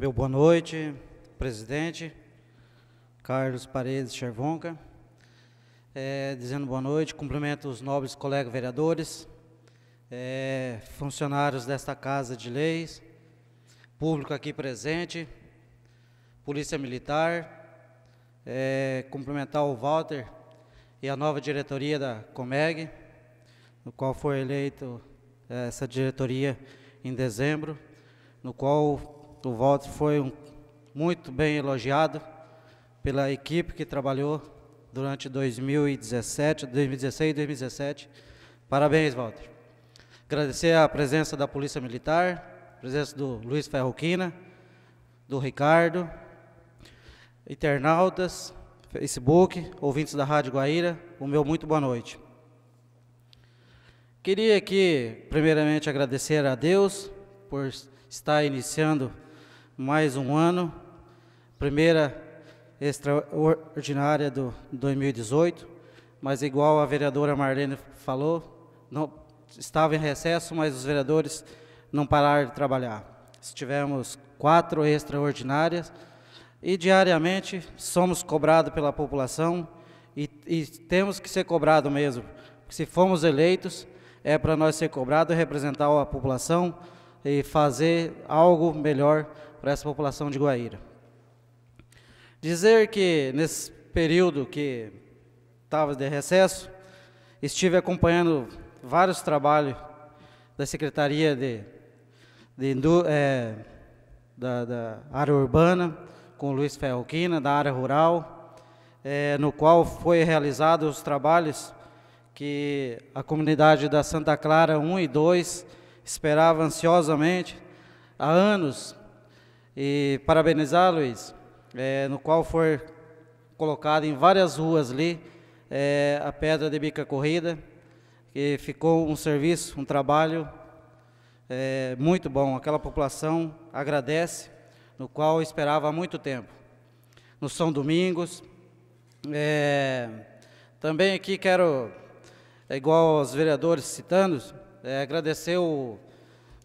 Meu boa noite, presidente Carlos Paredes Chervonca. É, dizendo boa noite, cumprimento os nobres colegas vereadores, é, funcionários desta Casa de Leis, público aqui presente, Polícia Militar, é, cumprimentar o Walter e a nova diretoria da Comeg, no qual foi eleito é, essa diretoria em dezembro, no qual o Walter foi um, muito bem elogiado pela equipe que trabalhou durante 2017, 2016 e 2017. Parabéns, Walter. Agradecer a presença da Polícia Militar, a presença do Luiz Ferroquina, do Ricardo, internautas, Facebook, ouvintes da Rádio Guaíra, o meu muito boa noite. Queria aqui, primeiramente, agradecer a Deus por estar iniciando mais um ano, primeira extraordinária do 2018, mas igual a vereadora Marlene falou, não, estava em recesso, mas os vereadores não pararam de trabalhar. Tivemos quatro extraordinárias e diariamente somos cobrados pela população e, e temos que ser cobrados mesmo. Se fomos eleitos, é para nós ser cobrados, representar a população e fazer algo melhor para essa população de Guaíra. Dizer que nesse período que estava de recesso, estive acompanhando vários trabalhos da Secretaria de, de é, da, da, área urbana, com o Luiz Ferroquina, da área rural, é, no qual foi realizados os trabalhos que a comunidade da Santa Clara 1 e 2 esperava ansiosamente há anos e parabenizar, Luiz, é, no qual foi colocada em várias ruas ali é, a pedra de bica corrida, que ficou um serviço, um trabalho é, muito bom. Aquela população agradece, no qual esperava há muito tempo. No São Domingos. É, também aqui quero, é, igual aos vereadores citando, é, agradecer o,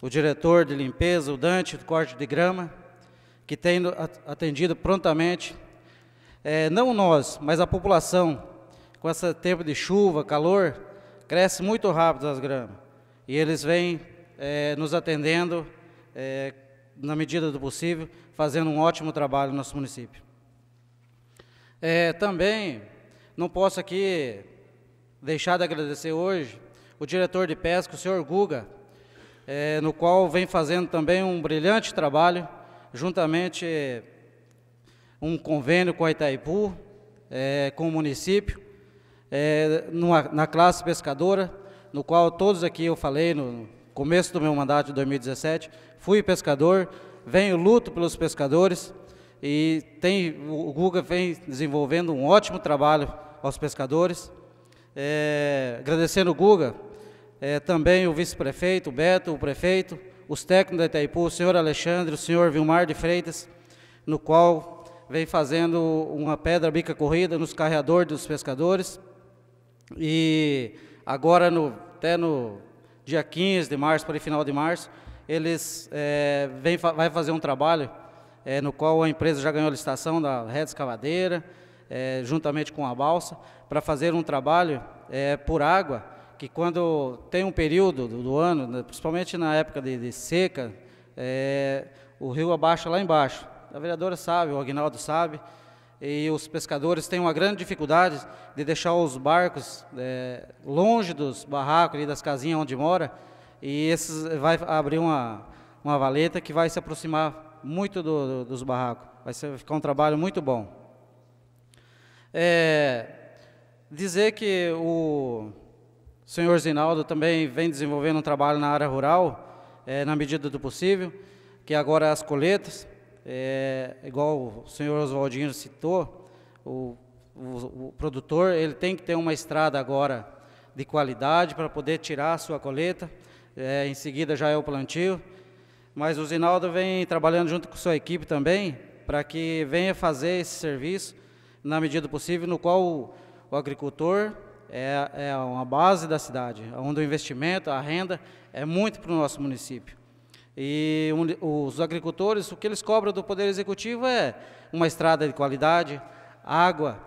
o diretor de limpeza, o Dante, do corte de grama, que tem atendido prontamente, é, não nós, mas a população, com esse tempo de chuva, calor, cresce muito rápido as gramas. E eles vêm é, nos atendendo, é, na medida do possível, fazendo um ótimo trabalho no nosso município. É, também, não posso aqui deixar de agradecer hoje o diretor de pesca, o senhor Guga, é, no qual vem fazendo também um brilhante trabalho, juntamente um convênio com a Itaipu, é, com o município, é, numa, na classe pescadora, no qual todos aqui eu falei no começo do meu mandato de 2017, fui pescador, venho luto pelos pescadores e tem, o Guga vem desenvolvendo um ótimo trabalho aos pescadores. É, agradecendo o Guga, é, também o vice-prefeito, o Beto, o prefeito, os técnicos da Itaipu, o senhor Alexandre, o senhor Vilmar de Freitas, no qual vem fazendo uma pedra bica corrida nos carreadores dos pescadores. E agora, no, até no dia 15 de março, para o final de março, eles é, vem, vai fazer um trabalho é, no qual a empresa já ganhou a licitação da rede escavadeira, é, juntamente com a balsa, para fazer um trabalho é, por água, que quando tem um período do, do ano, né, principalmente na época de, de seca, é, o rio abaixa lá embaixo. A vereadora sabe, o Agnaldo sabe, e os pescadores têm uma grande dificuldade de deixar os barcos é, longe dos barracos e das casinhas onde mora, e esses vai abrir uma, uma valeta que vai se aproximar muito do, do, dos barracos. Vai ser, ficar um trabalho muito bom. É, dizer que o, o senhor Zinaldo também vem desenvolvendo um trabalho na área rural, é, na medida do possível, que é agora as coletas, é, igual o senhor Oswaldinho citou, o, o, o produtor ele tem que ter uma estrada agora de qualidade para poder tirar a sua coleta, é, em seguida já é o plantio. Mas o Zinaldo vem trabalhando junto com sua equipe também para que venha fazer esse serviço na medida do possível, no qual o, o agricultor é, é uma base da cidade, onde o investimento, a renda é muito para o nosso município. E um, os agricultores, o que eles cobram do Poder Executivo é uma estrada de qualidade, água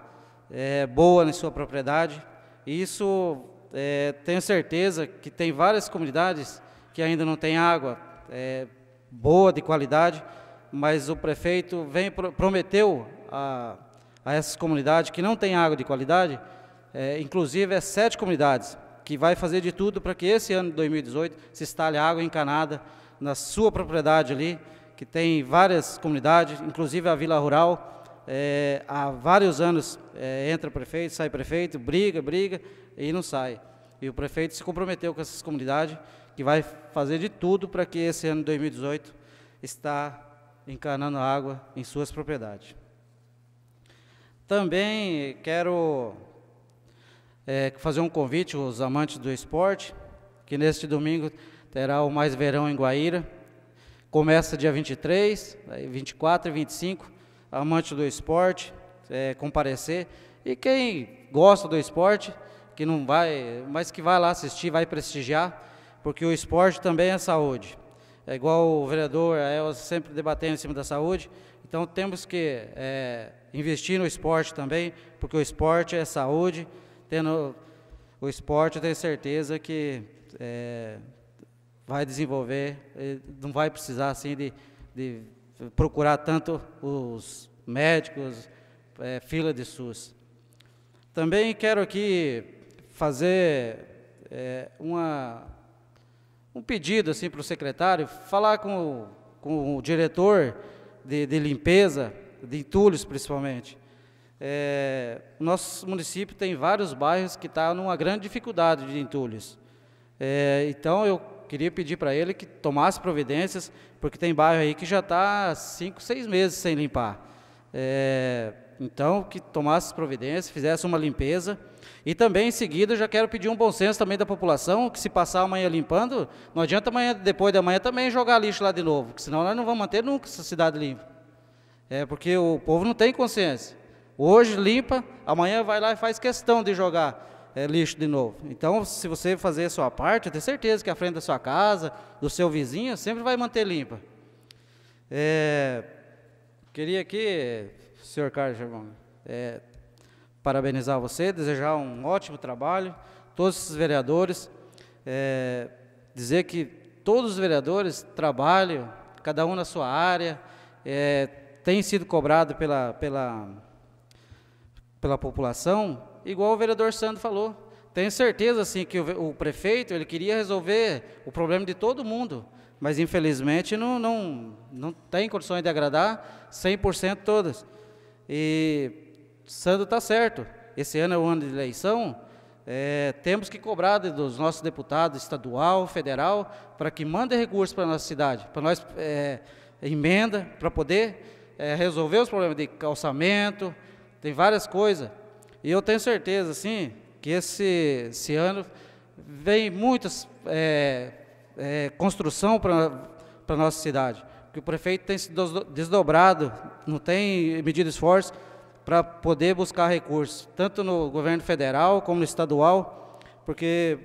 é, boa na sua propriedade. E isso, é, tenho certeza que tem várias comunidades que ainda não têm água é, boa, de qualidade, mas o prefeito vem prometeu a, a essas comunidades que não têm água de qualidade é, inclusive é sete comunidades, que vai fazer de tudo para que esse ano de 2018 se instale água encanada na sua propriedade ali, que tem várias comunidades, inclusive a Vila Rural, é, há vários anos é, entra prefeito, sai prefeito, briga, briga e não sai. E o prefeito se comprometeu com essas comunidades que vai fazer de tudo para que esse ano de 2018 está encanando água em suas propriedades. Também quero é, fazer um convite aos amantes do esporte, que neste domingo terá o Mais Verão em Guaíra. Começa dia 23, 24 e 25, amante do esporte, é, comparecer. E quem gosta do esporte, que não vai, mas que vai lá assistir, vai prestigiar, porque o esporte também é saúde. É igual o vereador, a sempre debatendo em cima da saúde. Então temos que é, investir no esporte também, porque o esporte é saúde tendo o esporte, eu tenho certeza que é, vai desenvolver, não vai precisar assim de, de procurar tanto os médicos, é, fila de SUS. Também quero aqui fazer é, uma, um pedido assim, para o secretário, falar com, com o diretor de, de limpeza, de entulhos principalmente, é, nosso município tem vários bairros que estão tá numa grande dificuldade de entulhos. É, então, eu queria pedir para ele que tomasse providências, porque tem bairro aí que já está cinco, seis meses sem limpar. É, então, que tomasse providências, fizesse uma limpeza. E também, em seguida, já quero pedir um bom senso também da população, que se passar amanhã limpando, não adianta amanhã, depois da manhã também jogar lixo lá de novo, porque senão nós não vamos manter nunca essa cidade limpa. É porque o povo não tem consciência. Hoje limpa, amanhã vai lá e faz questão de jogar é, lixo de novo. Então, se você fazer a sua parte, eu tenho certeza que a frente da sua casa, do seu vizinho, sempre vai manter limpa. É, queria aqui, senhor Carlos, irmão, é, eh, parabenizar você, desejar um ótimo trabalho, todos esses vereadores, dizer que todos os vereadores trabalham, cada um na sua área, é, tem sido cobrado pela, pela pela população, igual o vereador Sandro falou. Tenho certeza assim que o, o prefeito ele queria resolver o problema de todo mundo, mas infelizmente não não não tem condições de agradar 100% todas. E Sandro está certo. Esse ano é o ano de eleição. É, temos que cobrar dos nossos deputados estadual, federal, para que mandem recursos para a nossa cidade, para nós é, emenda, para poder é, resolver os problemas de calçamento, tem várias coisas. E eu tenho certeza, assim, que esse, esse ano vem muitas é, é, construção para a nossa cidade. porque o prefeito tem se desdobrado, não tem medido esforço para poder buscar recursos, tanto no governo federal como no estadual, porque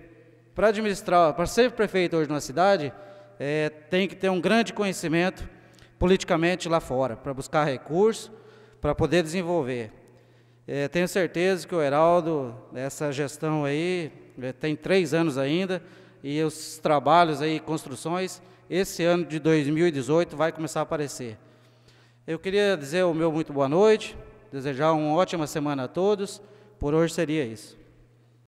para administrar, para ser prefeito hoje numa cidade, é, tem que ter um grande conhecimento politicamente lá fora, para buscar recursos, para poder desenvolver. É, tenho certeza que o Heraldo, essa gestão aí, é, tem três anos ainda, e os trabalhos aí, construções, esse ano de 2018 vai começar a aparecer. Eu queria dizer o meu muito boa noite, desejar uma ótima semana a todos. Por hoje seria isso.